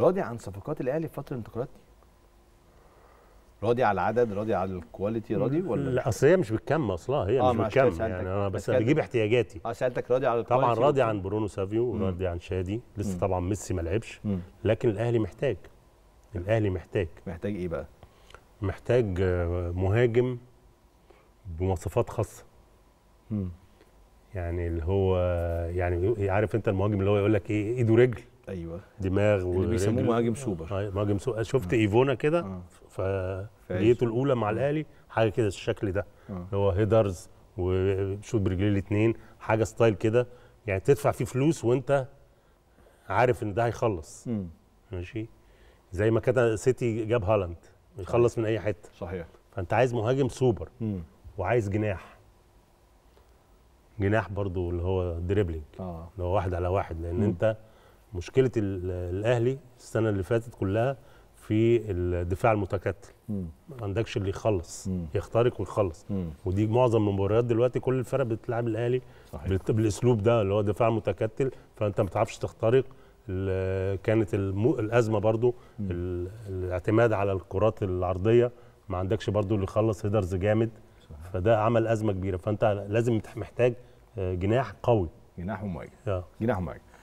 راضي عن صفقات الاهلي في فتره الانتقالات دي راضي على العدد راضي على الكواليتي راضي ولا لا اصل هي مش بالكم اصلها هي آه مش بالكم يعني انا بس بجيب احتياجاتي اه سالتك راضي على طبعا راضي عن برونو سافيو وراضي عن شادي لسه طبعا ميسي ما لعبش لكن الاهلي محتاج الاهلي محتاج محتاج ايه بقى محتاج آه، مهاجم بمواصفات خاصه يعني اللي هو يعني عارف انت المهاجم اللي هو يقول لك ايه ايده رجل ايوه دماغ اللي بيسموه مهاجم سوبر آه. آه، مهاجم سوبر شفت آه. ايفونا كده آه. فبدايته الاولى مع الاهلي حاجه كده الشكل ده آه. اللي آه. هو هيدرز وشوط برجليه الاثنين حاجه ستايل كده يعني تدفع فيه فلوس وانت عارف ان ده هيخلص م. ماشي زي ما كده سيتي جاب هالاند يخلص من اي حته صحيح فانت عايز مهاجم سوبر م. وعايز جناح جناح برضو اللي هو دريبلينج آه. اللي هو واحد على واحد لان م. انت مشكله الاهلي السنه اللي فاتت كلها في الدفاع المتكتل ما عندكش اللي يخلص مم. يخترق ويخلص مم. ودي معظم المباريات دلوقتي كل الفرق بتلعب الاهلي صحيح. بالاسلوب ده اللي هو دفاع متكتل فانت ما بتعرفش تخترق كانت الازمه برضو الاعتماد على الكرات العرضيه ما عندكش برضو اللي يخلص هيدرز جامد صحيح. فده عمل ازمه كبيره فانت لازم محتاج آه، جناح قوي جناح ومهاجم آه. جناح ومهاجم